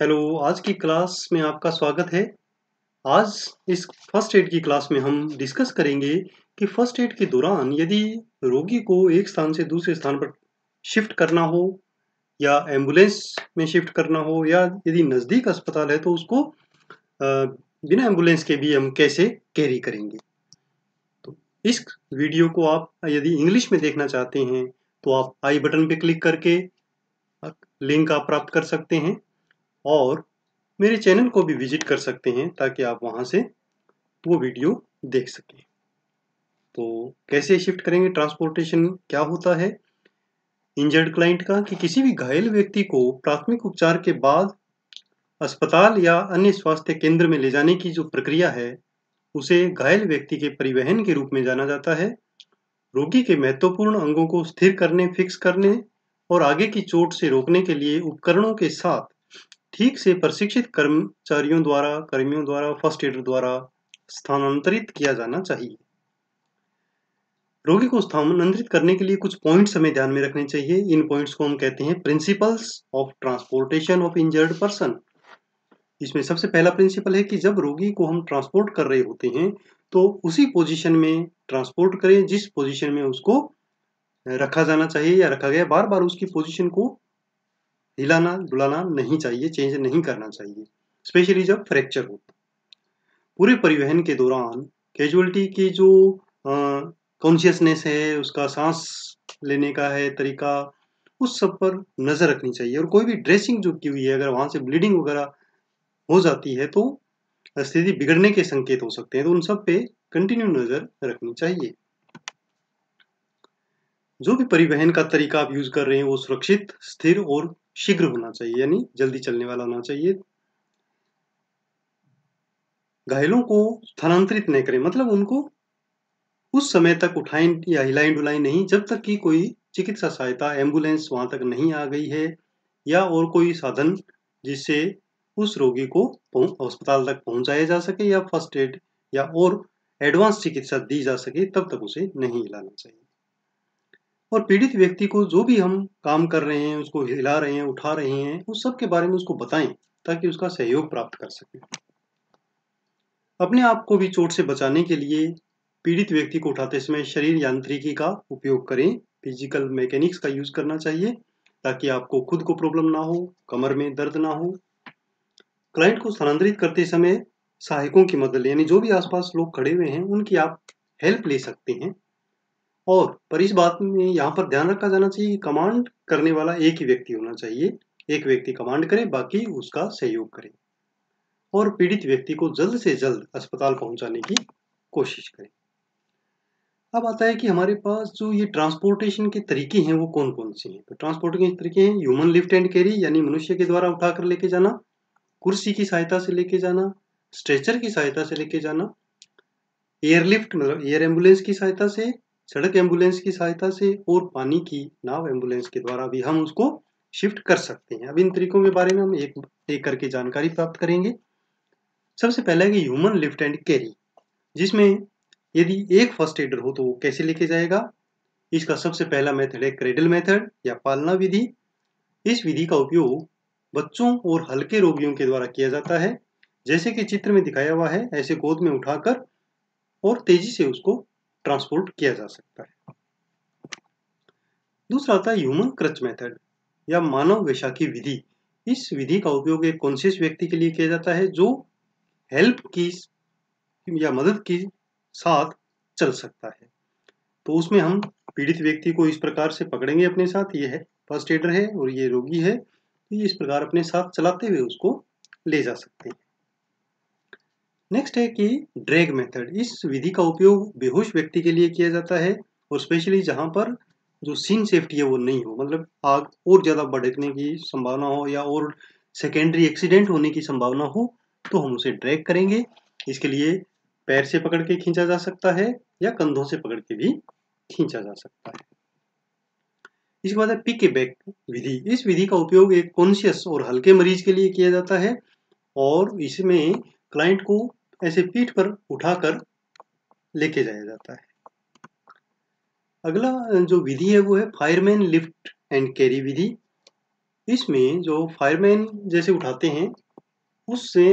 Hello आज की class में आपका स्वागत है आज इस फर्स्ट एड की क्लास में हम डिस्कस करेंगे कि फर्स्ट एड के दौरान यदि रोगी को एक स्थान से दूसरे स्थान पर शिफ्ट करना हो या एम्बुलेंस में शिफ्ट करना हो या यदि नज़दीक अस्पताल है तो उसको बिना एम्बुलेंस के भी हम कैसे कैरी करेंगे तो इस वीडियो को आप यदि इंग्लिश में देखना चाहते हैं तो आप आई बटन पर क्लिक करके लिंक आप प्राप्त कर सकते हैं और मेरे चैनल को भी विजिट कर सकते हैं ताकि आप वहाँ से वो वीडियो देख सकें तो कैसे शिफ्ट करेंगे ट्रांसपोर्टेशन क्या होता है इंजर्ड क्लाइंट का कि किसी भी घायल व्यक्ति को प्राथमिक उपचार के बाद अस्पताल या अन्य स्वास्थ्य केंद्र में ले जाने की जो प्रक्रिया है उसे घायल व्यक्ति के परिवहन के रूप में जाना जाता है रोगी के महत्वपूर्ण अंगों को स्थिर करने फिक्स करने और आगे की चोट से रोकने के लिए उपकरणों के साथ ठीक से प्रशिक्षित कर्मचारियों द्वारा कर्मियों द्वारा फर्स्ट एडर द्वारा स्थानांतरित किया जाना चाहिए रोगी को स्थानांतरित करने के लिए कुछ पॉइंट्स हमें ध्यान में रखने चाहिए इन पॉइंट्स को हम कहते हैं principles of transportation of injured person इसमें सबसे पहला प्रिंसिपल है कि जब रोगी को हम ट्रांसपोर्ट कर रहे होते हैं तो उसी पोजीशन में ट्रांसपोर्ट करें जिस पोजीशन में उसको रखा जाना चाहिए या रखा गया बार बार उसकी पोजिशन को हिलाना डुलाना नहीं चाहिए चेंज नहीं करना चाहिए स्पेशली जब फ्रैक्चर हो पूरे परिवहन के दौरान कैजुअलिटी की जो कॉन्शियसनेस है उसका सांस लेने का है तरीका उस सब पर नज़र रखनी चाहिए और कोई भी ड्रेसिंग जो की हुई है अगर वहां से ब्लीडिंग वगैरह हो जाती है तो स्थिति बिगड़ने के संकेत हो सकते हैं तो उन सब पे कंटिन्यू नज़र रखनी चाहिए जो भी परिवहन का तरीका आप यूज कर रहे हैं वो सुरक्षित स्थिर और शीघ्र होना चाहिए यानी जल्दी चलने वाला होना चाहिए घायलों को स्थानांतरित नहीं करें मतलब उनको उस समय तक उठाएं या हिलाएं डुलाएं नहीं जब तक कि कोई चिकित्सा सहायता एम्बुलेंस वहां तक नहीं आ गई है या और कोई साधन जिससे उस रोगी को अस्पताल तक पहुंचाया जा सके या फर्स्ट एड या और एडवांस चिकित्सा दी जा सके तब तक उसे नहीं हिलाना चाहिए और पीड़ित व्यक्ति को जो भी हम काम कर रहे हैं उसको हिला रहे हैं उठा रहे हैं उस सब के बारे में उसको बताएं ताकि उसका सहयोग प्राप्त कर सके अपने आप को भी चोट से बचाने के लिए पीड़ित व्यक्ति को उठाते समय शरीर यांत्रिकी का उपयोग करें फिजिकल मैकेनिक्स का यूज करना चाहिए ताकि आपको खुद को प्रॉब्लम ना हो कमर में दर्द ना हो क्लाइंट को स्थानांतरित करते समय सहायकों की मदद लें यानी जो भी आसपास लोग खड़े हुए हैं उनकी आप हेल्प ले सकते हैं और पर इस बात में यहाँ पर ध्यान रखा जाना चाहिए कमांड करने वाला एक ही व्यक्ति होना चाहिए एक व्यक्ति कमांड करे बाकी उसका सहयोग करे और पीड़ित व्यक्ति को जल्द से जल्द अस्पताल पहुंचाने की कोशिश करें अब आता है कि हमारे पास जो ये ट्रांसपोर्टेशन के तरीके हैं वो कौन कौन से हैं तो ट्रांसपोर्ट के तरीके हैं ह्यूमन लिफ्ट एंड कैरी यानी मनुष्य के द्वारा उठाकर लेके जाना कुर्सी की सहायता से लेके जाना स्ट्रेचर की सहायता से लेके जाना एयरलिफ्ट मतलब एयर एम्बुलेंस की सहायता से सड़क एम्बुलेंस की सहायता से और पानी की नाव एम्बुलेंस के द्वारा भी हम उसको शिफ्ट कर सकते हैं अब इन तरीकों के बारे में हम एक एक करके जानकारी प्राप्त करेंगे सबसे पहला है कि ह्यूमन लिफ्ट एंड कैरी जिसमें यदि एक फर्स्ट एडर हो तो वो कैसे लेके जाएगा इसका सबसे पहला मेथड है क्रेडल मेथड या पालना विधि इस विधि का उपयोग बच्चों और हल्के रोगियों के द्वारा किया जाता है जैसे कि चित्र में दिखाया हुआ है ऐसे गोद में उठाकर और तेजी से उसको ट्रांसपोर्ट किया जा सकता है दूसरा आता है ह्यूमन क्रच मेथड या मानव वेशा की विधि इस विधि का उपयोग एक कॉन्शियस व्यक्ति के लिए किया जाता है जो हेल्प की या मदद की साथ चल सकता है तो उसमें हम पीड़ित व्यक्ति को इस प्रकार से पकड़ेंगे अपने साथ ये है फर्स्ट एडर है और ये रोगी है तो ये इस प्रकार अपने साथ चलाते हुए उसको ले जा सकते हैं नेक्स्ट है कि ड्रैग मेथड इस विधि का उपयोग बेहोश व्यक्ति के लिए किया जाता है और स्पेशली जहां पर जो सीन सेफ्टी है वो नहीं हो मतलब आग और ज़्यादा भड़कने की संभावना हो या और सेकेंडरी एक्सीडेंट होने की संभावना हो तो हम उसे ड्रैग करेंगे इसके लिए पैर से पकड़ के खींचा जा सकता है या कंधों से पकड़ के भी खींचा जा सकता है इसके बाद है पिक ए बैक विधि इस विधि का उपयोग एक कॉन्शियस और हल्के मरीज के लिए किया जाता है और इसमें क्लाइंट को ऐसे पीठ पर उठाकर लेके जाया जाता है अगला जो विधि है वो है फायरमैन लिफ्ट एंड कैरी विधि इसमें जो फायरमैन जैसे उठाते हैं उससे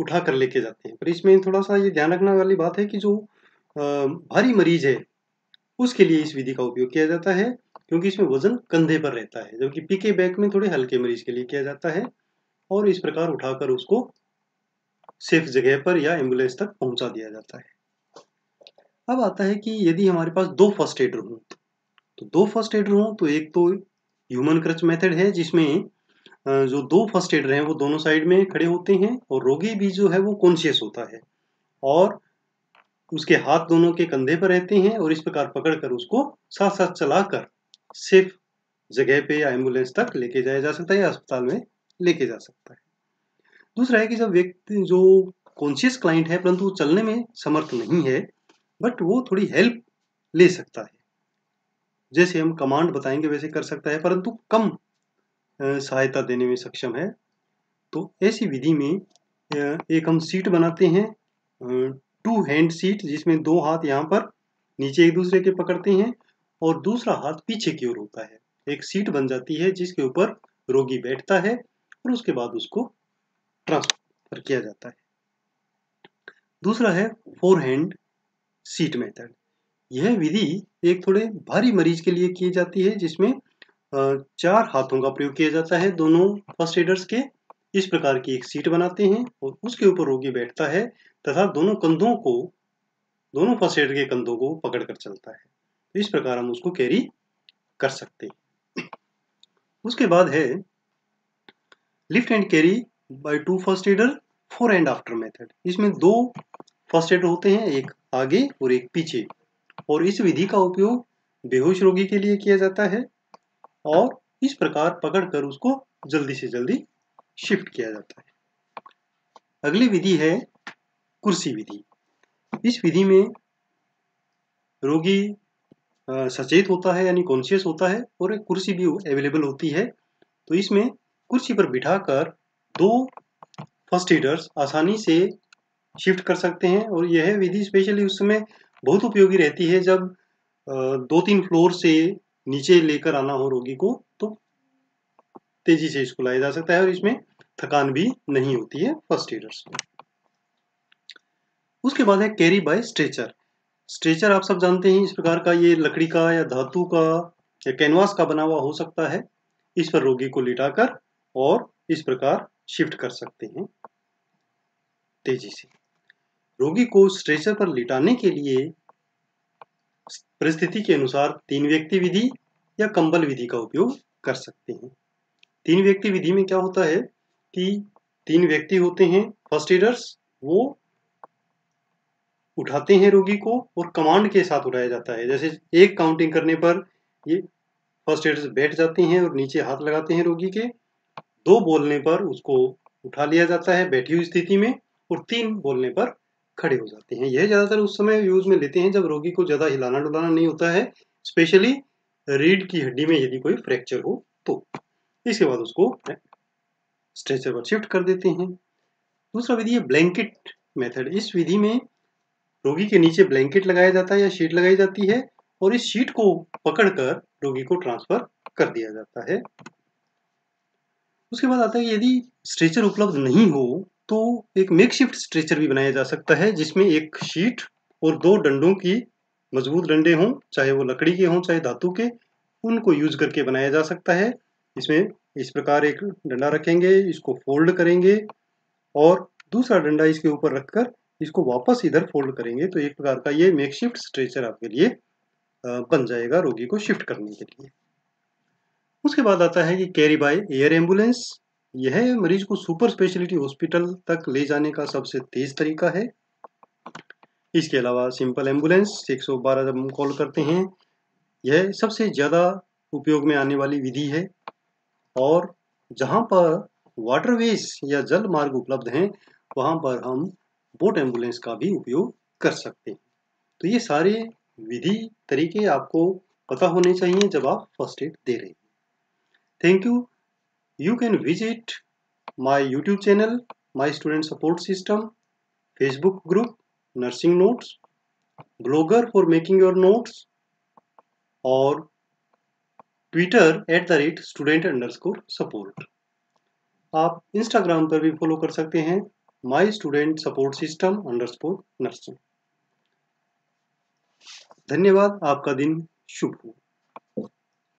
उठा कर लेके जाते हैं पर इसमें थोड़ा सा ये ध्यान रखने वाली बात है कि जो भारी मरीज है उसके लिए इस विधि का उपयोग किया जाता है क्योंकि इसमें वजन कंधे पर रहता है जबकि पीके बैक में थोड़े हल्के मरीज के लिए किया जाता है और इस प्रकार उठाकर उसको सेफ जगह पर या एम्बुलेंस तक पहुंचा दिया जाता है अब आता है कि यदि हमारे पास दो फर्स्ट एडर हों तो दो फर्स्ट एडर हों तो एक तो ह्यूमन क्रच मेथड है जिसमें जो दो फर्स्ट एडर हैं वो दोनों साइड में खड़े होते हैं और रोगी भी जो है वो कॉन्शियस होता है और उसके हाथ दोनों के कंधे पर रहते हैं और इस प्रकार पकड़कर उसको साथ साथ चलाकर सेफ जगह पे या एम्बुलेंस तक लेके जाया जा सकता है या अस्पताल में लेके जा सकता है दूसरा है कि जब व्यक्ति जो कॉन्शियस क्लाइंट है परंतु चलने में समर्थ नहीं है बट वो थोड़ी हेल्प ले सकता है जैसे हम कमांड बताएंगे वैसे कर सकता है परंतु कम सहायता देने में सक्षम है तो ऐसी विधि में एक हम सीट बनाते हैं टू हैंड सीट जिसमें दो हाथ यहाँ पर नीचे एक दूसरे के पकड़ते हैं और दूसरा हाथ पीछे की ओर होता है एक सीट बन जाती है जिसके ऊपर रोगी बैठता है और उसके बाद उसको ट्रांसफर किया जाता है दूसरा है फोर हैंड सीट मेथड यह विधि एक थोड़े भारी मरीज के लिए की जाती है जिसमें चार हाथों का प्रयोग किया जाता है दोनों फर्स्ट एडर्स के इस प्रकार की एक सीट बनाते हैं और उसके ऊपर रोगी बैठता है तथा दोनों कंधों को दोनों फर्स्ट एड के कंधों को पकड़ कर चलता है तो इस प्रकार हम उसको कैरी कर सकते हैं उसके बाद है lift and carry by two first aider fore and after method इसमें दो फर्स्ट एड होते हैं एक आगे और एक पीछे और इस विधि का उपयोग बेहोश रोगी के लिए किया जाता है और इस प्रकार पकड़कर उसको जल्दी से जल्दी शिफ्ट किया जाता है अगली विधि है कुर्सी विधि इस विधि में रोगी सचेत होता है यानी कॉन्शियस होता है और एक कुर्सी भी अवेलेबल होती है तो इसमें कुर्सी पर बिठाकर दो फर्स्ट एडर्स आसानी से शिफ्ट कर सकते हैं और यह विधि स्पेशली उस समय बहुत उपयोगी रहती है जब दो तीन फ्लोर से नीचे लेकर आना हो रोगी को तो तेजी से इसको लाया जा सकता है और इसमें थकान भी नहीं होती है फर्स्ट एडर्स में उसके बाद है कैरी बाय स्ट्रेचर स्ट्रेचर आप सब जानते हैं इस प्रकार का ये लकड़ी का या धातु का या कैनवास का बना हुआ हो सकता है इस पर रोगी को लिटाकर और इस प्रकार शिफ्ट कर सकते हैं तेजी से रोगी को स्ट्रेचर पर लिटाने के लिए परिस्थिति के अनुसार तीन व्यक्ति विधि या कंबल विधि का उपयोग कर सकते हैं तीन व्यक्ति विधि में क्या होता है कि तीन व्यक्ति होते हैं फर्स्ट एडर्स वो उठाते हैं रोगी को और कमांड के साथ उठाया जाता है जैसे एक काउंटिंग करने पर ये फर्स्ट एडर्स बैठ जाते हैं और नीचे हाथ लगाते हैं रोगी के दो बोलने पर उसको उठा लिया जाता है बैठी हुई स्थिति में और तीन बोलने पर खड़े हो जाते हैं यह ज़्यादातर उस समय यूज में लेते हैं जब रोगी को ज़्यादा हिलाना डुलाना नहीं होता है स्पेशली रीढ़ की हड्डी में यदि कोई फ्रैक्चर हो तो इसके बाद उसको स्ट्रेचर पर शिफ्ट कर देते हैं दूसरा विधि है ब्लैंकेट मेथड इस विधि में रोगी के नीचे ब्लैंकेट लगाया जाता है या शीट लगाई जाती है और इस शीट को पकड़कर रोगी को ट्रांसफर कर दिया जाता है उसके बाद आता है यदि स्ट्रेचर उपलब्ध नहीं हो तो एक मेकशिफ्ट स्ट्रेचर भी बनाया जा सकता है जिसमें एक शीट और दो डंडों की मजबूत डंडे हों चाहे वो लकड़ी के हों चाहे धातु के उनको यूज करके बनाया जा सकता है इसमें इस प्रकार एक डंडा रखेंगे इसको फोल्ड करेंगे और दूसरा डंडा इसके ऊपर रखकर इसको वापस इधर फोल्ड करेंगे तो एक प्रकार का ये मेकशिफ्ट स्ट्रेचर आपके लिए बन जाएगा रोगी को शिफ्ट करने के लिए उसके बाद आता है कि कैरी बाय एयर एम्बुलेंस यह मरीज को सुपर स्पेशलिटी हॉस्पिटल तक ले जाने का सबसे तेज तरीका है इसके अलावा सिंपल एम्बुलेंस 112 जब हम कॉल करते हैं यह सबसे ज़्यादा उपयोग में आने वाली विधि है और जहाँ पर वाटरवेज या जल मार्ग उपलब्ध हैं वहाँ पर हम बोट एम्बुलेंस का भी उपयोग कर सकते हैं तो ये सारे विधि तरीके आपको पता होने चाहिए जब आप फर्स्ट एड दे रहे हैं Thank you. You can visit my YouTube channel, my student support system, Facebook group, nursing notes, blogger for making your notes, or Twitter at the rate student underscore support आप Instagram पर भी follow कर सकते हैं my student support system underscore nursing धन्यवाद आपका दिन शुभ हो